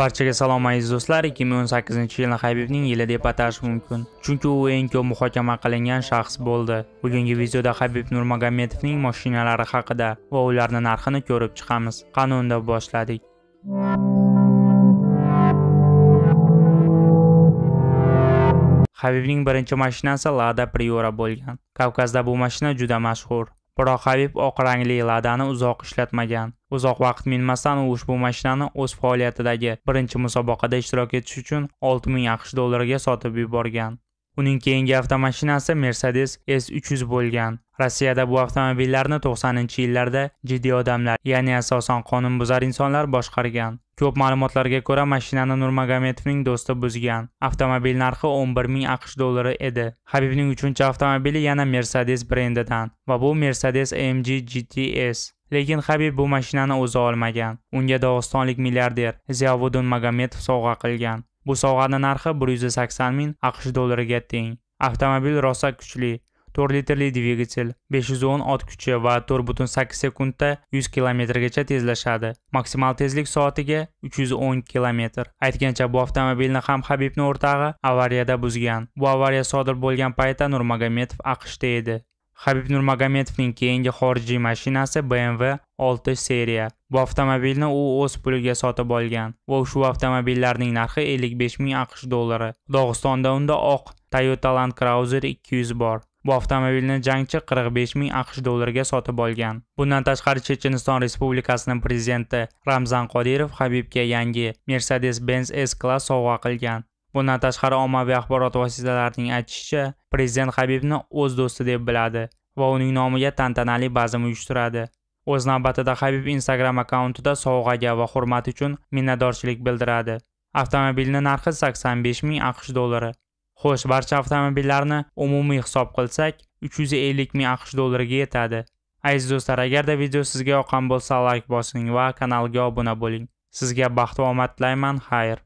barchaga salom aziz do'stlar 2018 yilni habibning yili deb atash mumkin chunki u eng ko'p muhokama qilingan shaxs bo'ldi bugungi videoda habib nurmagomedovning mashinalari haqida va ularni narxini ko'rib chiqamiz qanunda boshladik habibning birinchi mashinasi lada priora bo'lgan kavkazda bu mashina juda mashhur biroq habib oq rangli ladani uzoq ishlatmagan uzoq vaqt minmasdan u ushbu mashinani o'z faoliyatidagi birinchi musobaqada ishtirok etish uchun 6000 aqsh dollariga sotib yuborgan Uning keyingi avtomashinasi Mercedes S300 bo'lgan. Rossiyada bu avtomobillarni 90-yillarda jiddiy odamlar, ya'ni asosan qonunbuzar insonlar boshqargan. Ko'p ma'lumotlarga ko'ra, mashinani Nurmagomedovning do'sti buzgan. Avtomobil narxi 11 ming AQSh dollari edi. Habibning uchinchi avtomobili yana Mercedes brendidan va bu Mercedes AMG GTS. Lekin Habib bu mashinani o'zi olmagan. Unga dog'istonlik milliarder Ziyovuddin Magomedov sovg'a qilgan. Bu sovg'ani narxi 180 ming AQSh dollariga teng. Avtomobil rosa kuchli. 4 litrli dvigatel, 510 ot kuchi va 4.8 sekundda 100 kilometrgacha tezlashadi. Maksimal tezlik soatiga 310 kilometr. Aytgancha bu avtomobilni ham Habibning o'rtog'i avariyada buzgan. Bu avariya sodir bo'lgan paytda Nurmagomedov AQShda edi. Habib Nurmagomedovning keyingi xorijiy mashinasi BMW 6 seriya. Bu avtomobilni u o'z puliga sotib olgan va ushbu avtomobillarning narxi 55 ming AQSh dollari. Dog'istonda unda oq Toyota Land Cruiser 200 bor. Bu avtomobilni jangchi 45 ming AQSh dollariga sotib olgan. Bundan tashqari Checheniston Respublikasining prezidenti Ramzan Qodirov Habibga yangi Mercedes-Benz S-klass sovg'a qilgan. bundan tashqari ommaviy axborot vositalarining aytishicha prezident habibni o'z do'sti deb biladi va uning nomiga tantanali bazm uyushtiradi o'z navbatida habib instagram akkauntida sovg'aga va hurmat uchun minnatdorchilik bildiradi avtomobilni narxi 85 ming aqsh dollari xo'sh barcha avtomobillarni umumiy hisob qilsak 350 ming aqsh dollariga yetadi aziz do'stlar agarda video sizga yoqqan bo'lsa layk like bosing va kanalga obuna bo'ling sizga baxt va omad tilayman xayr